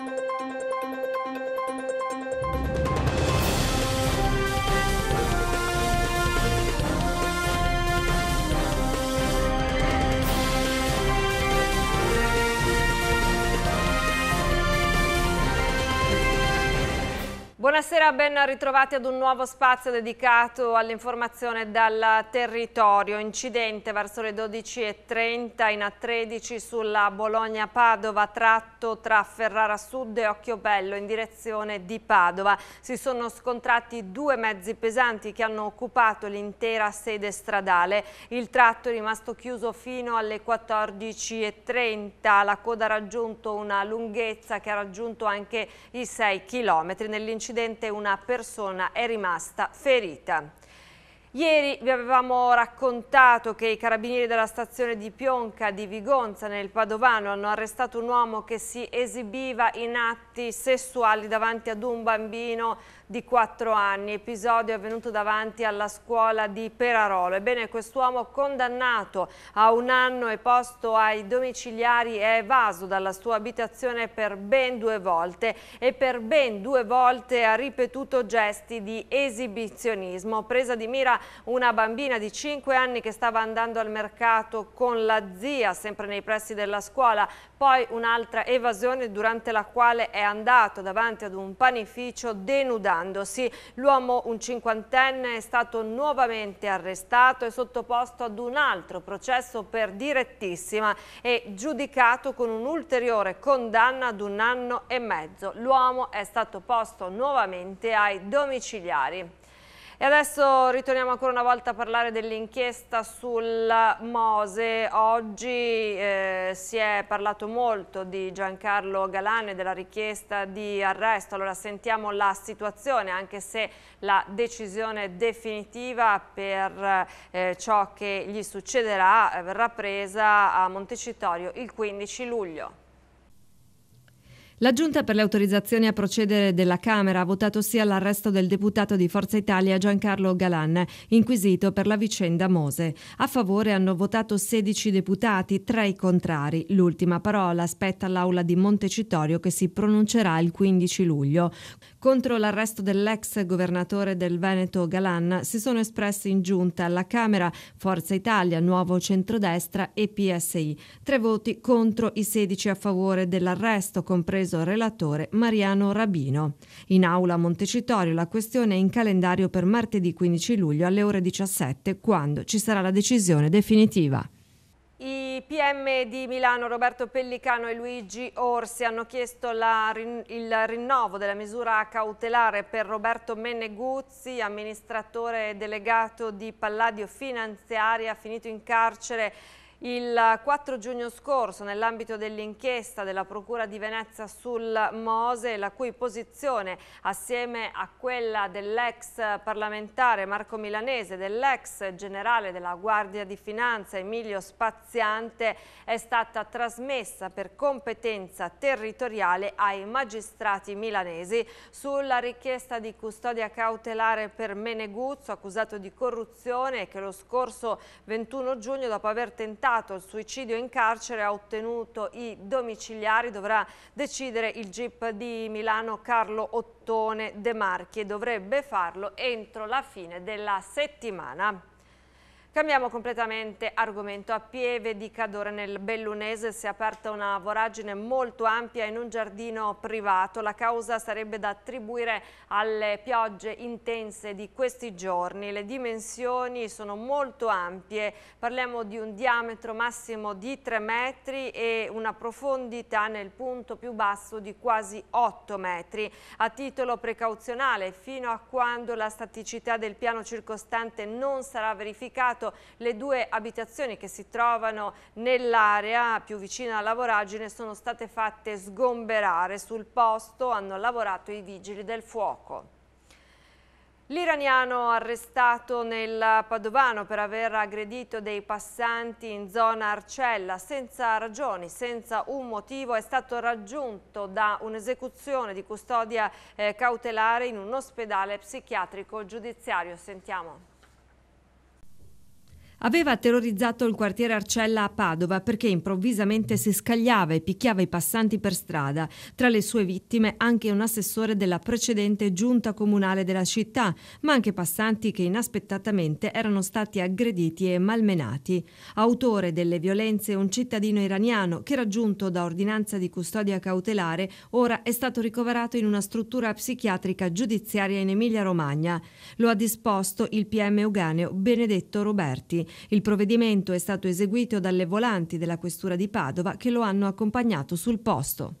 Thank you. Buonasera, ben ritrovati ad un nuovo spazio dedicato all'informazione dal territorio. Incidente verso le 12.30 in A13 sulla Bologna-Padova, tratto tra Ferrara Sud e Occhiobello in direzione di Padova. Si sono scontrati due mezzi pesanti che hanno occupato l'intera sede stradale. Il tratto è rimasto chiuso fino alle 14.30. La coda ha raggiunto una lunghezza che ha raggiunto anche i 6 km. Nell'incidente incidente una persona è rimasta ferita. Ieri vi avevamo raccontato che i carabinieri della stazione di Pionca di Vigonza nel Padovano hanno arrestato un uomo che si esibiva in atto atti sessuali davanti ad un bambino di 4 anni, episodio avvenuto davanti alla scuola di Perarolo. Ebbene, quest'uomo condannato a un anno e posto ai domiciliari è evaso dalla sua abitazione per ben due volte e per ben due volte ha ripetuto gesti di esibizionismo. Presa di mira una bambina di 5 anni che stava andando al mercato con la zia, sempre nei pressi della scuola, poi un'altra evasione durante la quale è andato davanti ad un panificio denudandosi. L'uomo, un cinquantenne, è stato nuovamente arrestato e sottoposto ad un altro processo per direttissima e giudicato con un'ulteriore condanna ad un anno e mezzo. L'uomo è stato posto nuovamente ai domiciliari. E adesso ritorniamo ancora una volta a parlare dell'inchiesta sul Mose. Oggi eh, si è parlato molto di Giancarlo Galane e della richiesta di arresto. Allora sentiamo la situazione, anche se la decisione definitiva per eh, ciò che gli succederà eh, verrà presa a Montecitorio il 15 luglio. La Giunta per le autorizzazioni a procedere della Camera ha votato sì all'arresto del deputato di Forza Italia Giancarlo Galan, inquisito per la vicenda Mose. A favore hanno votato 16 deputati, 3 contrari. L'ultima parola spetta l'aula di Montecitorio che si pronuncerà il 15 luglio. Contro l'arresto dell'ex governatore del Veneto Galan si sono espressi in giunta alla Camera Forza Italia, Nuovo Centrodestra e PSI. Tre voti contro i 16 a favore dell'arresto, compreso inteso relatore Mariano Rabino. In aula a Montecitorio la questione è in calendario per martedì 15 luglio alle ore 17, quando ci sarà la decisione definitiva. I PM di Milano Roberto Pellicano e Luigi Orsi hanno chiesto la, il rinnovo della misura cautelare per Roberto Meneguzzi, amministratore delegato di Palladio Finanziaria, finito in carcere il 4 giugno scorso, nell'ambito dell'inchiesta della Procura di Venezia sul Mose, la cui posizione, assieme a quella dell'ex parlamentare Marco Milanese, dell'ex generale della Guardia di Finanza Emilio Spaziante, è stata trasmessa per competenza territoriale ai magistrati milanesi sulla richiesta di custodia cautelare per Meneguzzo, accusato di corruzione, che lo scorso 21 giugno, dopo aver tentato tentato il suicidio in carcere ha ottenuto i domiciliari, dovrà decidere il GIP di Milano Carlo Ottone De Marchi e dovrebbe farlo entro la fine della settimana. Cambiamo completamente argomento. A Pieve di Cadore nel Bellunese si è aperta una voragine molto ampia in un giardino privato. La causa sarebbe da attribuire alle piogge intense di questi giorni. Le dimensioni sono molto ampie. Parliamo di un diametro massimo di 3 metri e una profondità nel punto più basso di quasi 8 metri. A titolo precauzionale, fino a quando la staticità del piano circostante non sarà verificata, verificato le due abitazioni che si trovano nell'area più vicina alla voragine sono state fatte sgomberare sul posto, hanno lavorato i vigili del fuoco. L'iraniano arrestato nel Padovano per aver aggredito dei passanti in zona Arcella senza ragioni, senza un motivo, è stato raggiunto da un'esecuzione di custodia eh, cautelare in un ospedale psichiatrico giudiziario. Sentiamo. Aveva terrorizzato il quartiere Arcella a Padova perché improvvisamente si scagliava e picchiava i passanti per strada. Tra le sue vittime anche un assessore della precedente giunta comunale della città, ma anche passanti che inaspettatamente erano stati aggrediti e malmenati. Autore delle violenze un cittadino iraniano che raggiunto da ordinanza di custodia cautelare ora è stato ricoverato in una struttura psichiatrica giudiziaria in Emilia Romagna. Lo ha disposto il PM Uganeo Benedetto Roberti. Il provvedimento è stato eseguito dalle volanti della Questura di Padova che lo hanno accompagnato sul posto.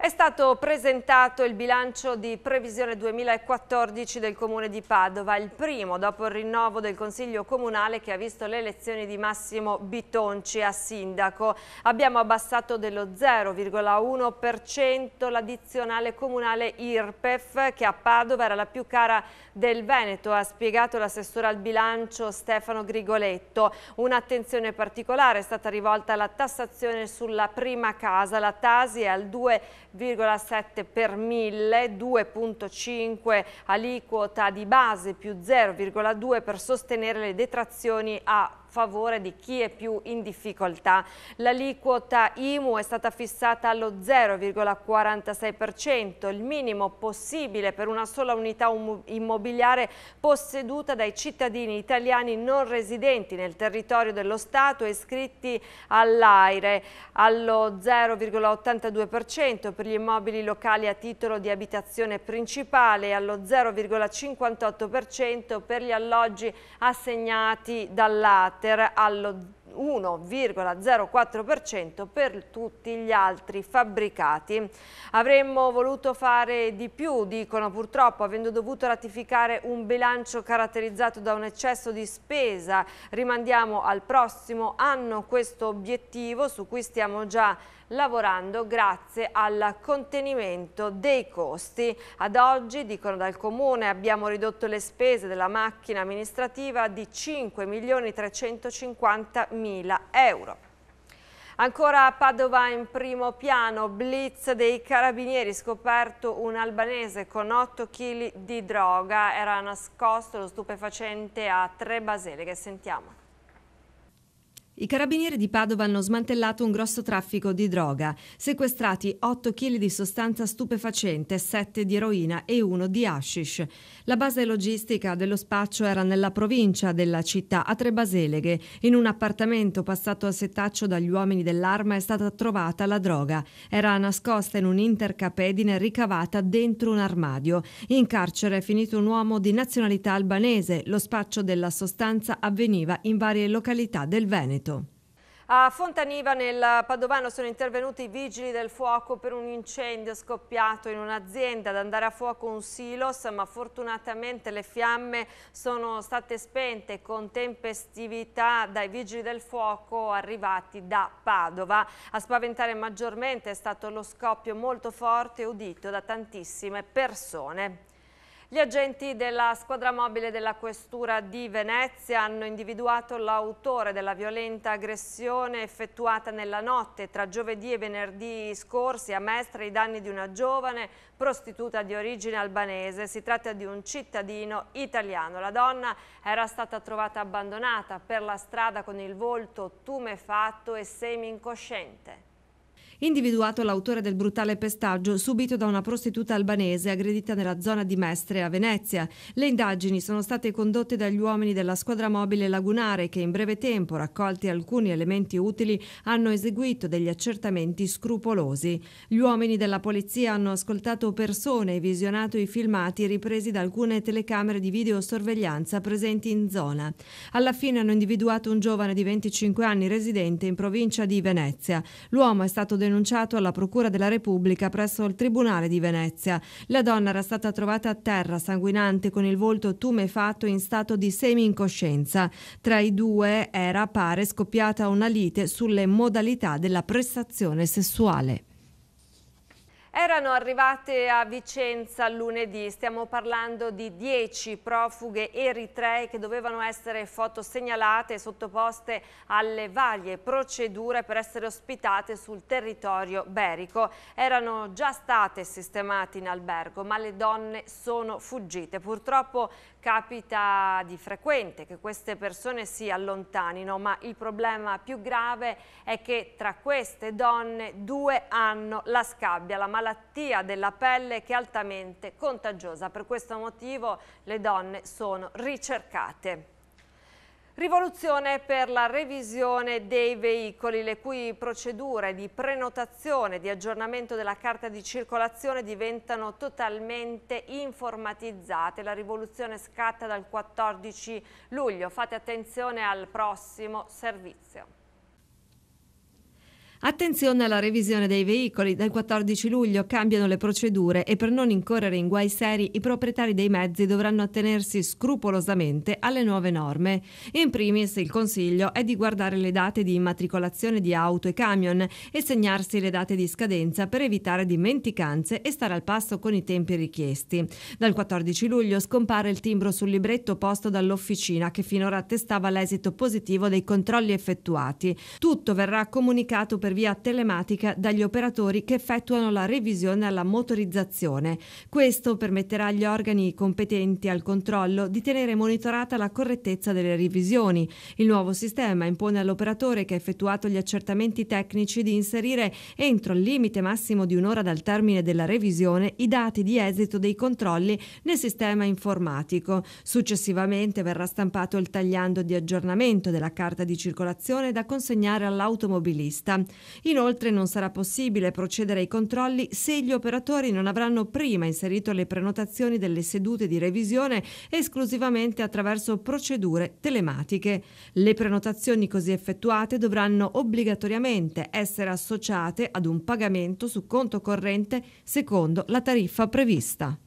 È stato presentato il bilancio di previsione 2014 del Comune di Padova, il primo dopo il rinnovo del Consiglio Comunale che ha visto le elezioni di Massimo Bitonci a Sindaco. Abbiamo abbassato dello 0,1% l'addizionale comunale IRPEF che a Padova era la più cara del Veneto, ha spiegato l'assessore al bilancio Stefano Grigoletto. Un'attenzione particolare è stata rivolta alla tassazione sulla prima casa, la Tasi è al 2,5%. 0,7 per 1000, 2,5 aliquota di base più 0,2 per sostenere le detrazioni a favore di chi è più in difficoltà. L'aliquota IMU è stata fissata allo 0,46%, il minimo possibile per una sola unità immobiliare posseduta dai cittadini italiani non residenti nel territorio dello Stato e iscritti all'AIRE, allo 0,82% per gli immobili locali a titolo di abitazione principale, e allo 0,58% per gli alloggi assegnati dall'ATA carattere allo 1,04% per tutti gli altri fabbricati. Avremmo voluto fare di più, dicono purtroppo, avendo dovuto ratificare un bilancio caratterizzato da un eccesso di spesa. Rimandiamo al prossimo anno questo obiettivo su cui stiamo già lavorando grazie al contenimento dei costi. Ad oggi, dicono dal Comune, abbiamo ridotto le spese della macchina amministrativa di 5 milioni 350 mila euro. Ancora a Padova in primo piano, blitz dei carabinieri, scoperto un albanese con 8 kg di droga, era nascosto lo stupefacente a tre baseliche, sentiamo. I carabinieri di Padova hanno smantellato un grosso traffico di droga, sequestrati 8 kg di sostanza stupefacente, 7 di eroina e 1 di hashish. La base logistica dello spaccio era nella provincia della città, a Trebaseleghe. In un appartamento passato a settaccio dagli uomini dell'arma è stata trovata la droga. Era nascosta in un'intercapedine ricavata dentro un armadio. In carcere è finito un uomo di nazionalità albanese. Lo spaccio della sostanza avveniva in varie località del Veneto evento. A Fontaniva nel Padovano sono intervenuti i vigili del fuoco per un incendio scoppiato in un'azienda ad andare a fuoco un silos ma fortunatamente le fiamme sono state spente con tempestività dai vigili del fuoco arrivati da Padova. A spaventare maggiormente è stato lo scoppio molto forte udito da tantissime persone. Gli agenti della squadra mobile della Questura di Venezia hanno individuato l'autore della violenta aggressione effettuata nella notte tra giovedì e venerdì scorsi a Mestre ai danni di una giovane prostituta di origine albanese. Si tratta di un cittadino italiano. La donna era stata trovata abbandonata per la strada con il volto tumefatto e semi-incosciente individuato l'autore del brutale pestaggio subito da una prostituta albanese aggredita nella zona di Mestre a Venezia. Le indagini sono state condotte dagli uomini della squadra mobile lagunare che in breve tempo, raccolti alcuni elementi utili, hanno eseguito degli accertamenti scrupolosi. Gli uomini della polizia hanno ascoltato persone e visionato i filmati ripresi da alcune telecamere di videosorveglianza presenti in zona. Alla fine hanno individuato un giovane di 25 anni residente in provincia di Venezia. L'uomo è stato denunciato denunciato alla Procura della Repubblica presso il Tribunale di Venezia. La donna era stata trovata a terra, sanguinante, con il volto tumefatto in stato di semi-incoscienza. Tra i due era, pare, scoppiata una lite sulle modalità della prestazione sessuale. Erano arrivate a Vicenza lunedì, stiamo parlando di 10 profughe eritree che dovevano essere fotosegnalate e sottoposte alle varie procedure per essere ospitate sul territorio berico. Erano già state sistemate in albergo ma le donne sono fuggite. Purtroppo capita di frequente che queste persone si allontanino ma il problema più grave è che tra queste donne due hanno la scabbia, la malattia malattia della pelle che è altamente contagiosa. Per questo motivo le donne sono ricercate. Rivoluzione per la revisione dei veicoli, le cui procedure di prenotazione, e di aggiornamento della carta di circolazione diventano totalmente informatizzate. La rivoluzione scatta dal 14 luglio. Fate attenzione al prossimo servizio. Attenzione alla revisione dei veicoli. Dal 14 luglio cambiano le procedure e per non incorrere in guai seri i proprietari dei mezzi dovranno attenersi scrupolosamente alle nuove norme. In primis il consiglio è di guardare le date di immatricolazione di auto e camion e segnarsi le date di scadenza per evitare dimenticanze e stare al passo con i tempi richiesti. Dal 14 luglio scompare il timbro sul libretto posto dall'officina che finora attestava l'esito positivo dei controlli effettuati. Tutto verrà comunicato per per via telematica dagli operatori che effettuano la revisione alla motorizzazione. Questo permetterà agli organi competenti al controllo di tenere monitorata la correttezza delle revisioni. Il nuovo sistema impone all'operatore che ha effettuato gli accertamenti tecnici di inserire entro il limite massimo di un'ora dal termine della revisione i dati di esito dei controlli nel sistema informatico. Successivamente verrà stampato il tagliando di aggiornamento della carta di circolazione da consegnare all'automobilista. Inoltre non sarà possibile procedere ai controlli se gli operatori non avranno prima inserito le prenotazioni delle sedute di revisione esclusivamente attraverso procedure telematiche. Le prenotazioni così effettuate dovranno obbligatoriamente essere associate ad un pagamento su conto corrente secondo la tariffa prevista.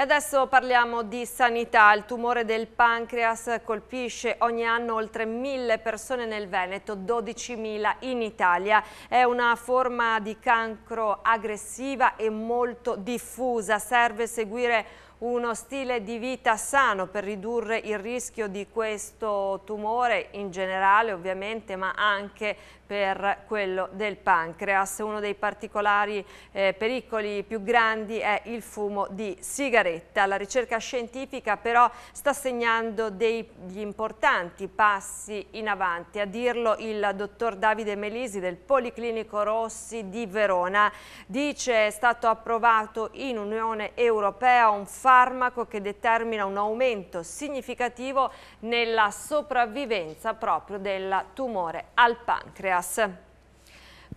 E adesso parliamo di sanità. Il tumore del pancreas colpisce ogni anno oltre mille persone nel Veneto, 12.000 in Italia. È una forma di cancro aggressiva e molto diffusa. Serve seguire uno stile di vita sano per ridurre il rischio di questo tumore in generale ovviamente ma anche per quello del pancreas. Uno dei particolari eh, pericoli più grandi è il fumo di sigaretta. La ricerca scientifica però sta segnando degli importanti passi in avanti. A dirlo il dottor Davide Melisi del Policlinico Rossi di Verona. Dice è stato approvato in Unione Europea un farmaco che determina un aumento significativo nella sopravvivenza proprio del tumore al pancreas gas.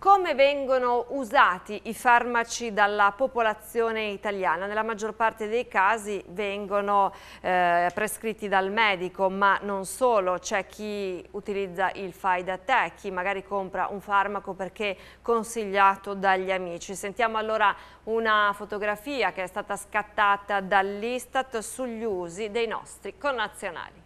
Come vengono usati i farmaci dalla popolazione italiana? Nella maggior parte dei casi vengono eh, prescritti dal medico, ma non solo, c'è chi utilizza il fai da te, chi magari compra un farmaco perché consigliato dagli amici. Sentiamo allora una fotografia che è stata scattata dall'Istat sugli usi dei nostri connazionali.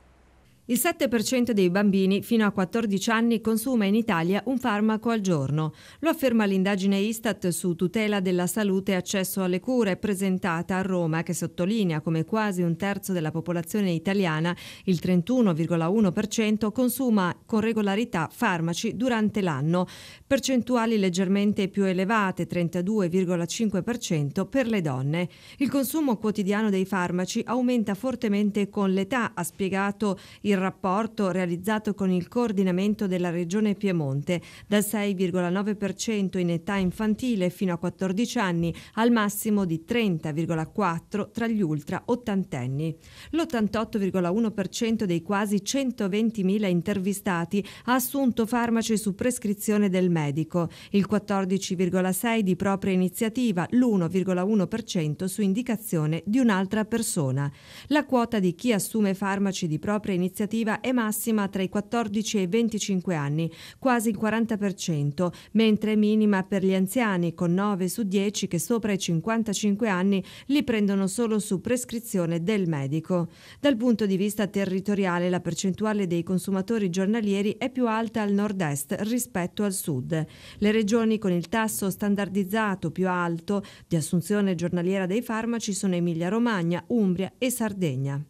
Il 7% dei bambini fino a 14 anni consuma in Italia un farmaco al giorno. Lo afferma l'indagine Istat su tutela della salute e accesso alle cure presentata a Roma che sottolinea come quasi un terzo della popolazione italiana, il 31,1%, consuma con regolarità farmaci durante l'anno, percentuali leggermente più elevate, 32,5% per le donne. Il consumo quotidiano dei farmaci aumenta fortemente con l'età, ha spiegato il rapporto realizzato con il coordinamento della Regione Piemonte, dal 6,9% in età infantile fino a 14 anni al massimo di 30,4% tra gli ultra ottantenni. L'88,1% dei quasi 120.000 intervistati ha assunto farmaci su prescrizione del medico, il 14,6% di propria iniziativa, l'1,1% su indicazione di un'altra persona. La quota di chi assume farmaci di propria iniziativa aspettativa è massima tra i 14 e i 25 anni, quasi il 40%, mentre è minima per gli anziani, con 9 su 10 che sopra i 55 anni li prendono solo su prescrizione del medico. Dal punto di vista territoriale la percentuale dei consumatori giornalieri è più alta al nord-est rispetto al sud. Le regioni con il tasso standardizzato più alto di assunzione giornaliera dei farmaci sono Emilia-Romagna, Umbria e Sardegna.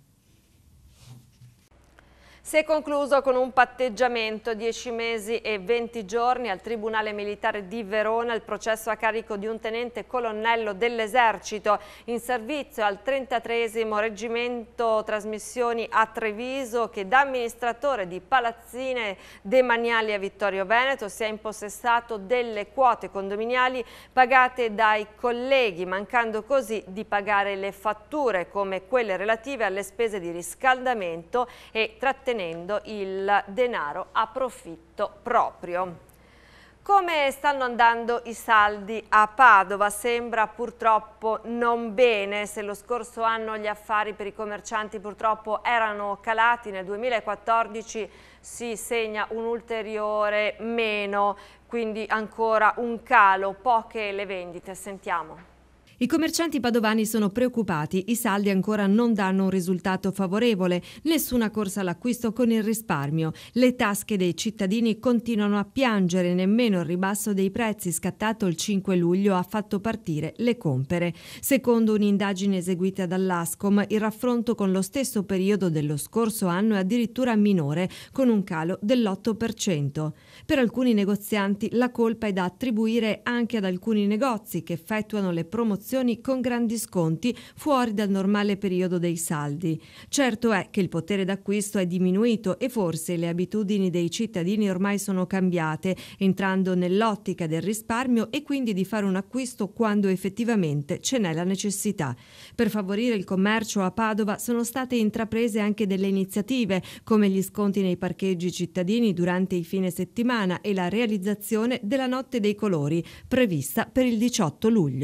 Si è concluso con un patteggiamento, 10 mesi e 20 giorni al Tribunale Militare di Verona, il processo a carico di un tenente colonnello dell'esercito in servizio al 33 Reggimento Trasmissioni a Treviso che da amministratore di palazzine demaniali a Vittorio Veneto si è impossessato delle quote condominiali pagate dai colleghi, mancando così di pagare le fatture come quelle relative alle spese di riscaldamento e trattenimento ottenendo il denaro a profitto proprio. Come stanno andando i saldi a Padova? Sembra purtroppo non bene. Se lo scorso anno gli affari per i commercianti purtroppo erano calati, nel 2014 si segna un ulteriore meno, quindi ancora un calo, poche le vendite. Sentiamo. I commercianti padovani sono preoccupati, i saldi ancora non danno un risultato favorevole, nessuna corsa all'acquisto con il risparmio, le tasche dei cittadini continuano a piangere, nemmeno il ribasso dei prezzi scattato il 5 luglio ha fatto partire le compere. Secondo un'indagine eseguita dall'ASCOM, il raffronto con lo stesso periodo dello scorso anno è addirittura minore, con un calo dell'8%. Per alcuni negozianti la colpa è da attribuire anche ad alcuni negozi che effettuano le promozioni transazioni con grandi sconti fuori dal normale periodo dei saldi. Certo è che il potere d'acquisto è diminuito e forse le abitudini dei cittadini ormai sono cambiate, entrando nell'ottica del risparmio e quindi di fare un acquisto quando effettivamente ce n'è la necessità. Per favorire il commercio a Padova sono state intraprese anche delle iniziative come gli sconti nei parcheggi cittadini durante i fine settimana e la realizzazione della Notte dei Colori prevista per il 18 luglio.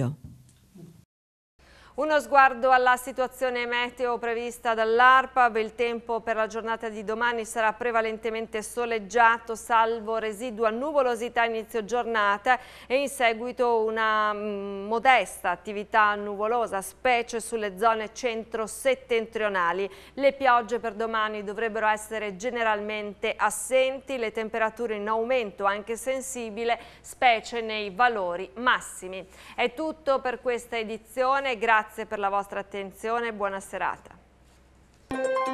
Uno sguardo alla situazione meteo prevista dall'ARPAB, il tempo per la giornata di domani sarà prevalentemente soleggiato salvo residua nuvolosità inizio giornata e in seguito una mm, modesta attività nuvolosa specie sulle zone centro-settentrionali. Le piogge per domani dovrebbero essere generalmente assenti, le temperature in aumento anche sensibile specie nei valori massimi. È tutto per questa edizione, grazie Grazie per la vostra attenzione e buona serata.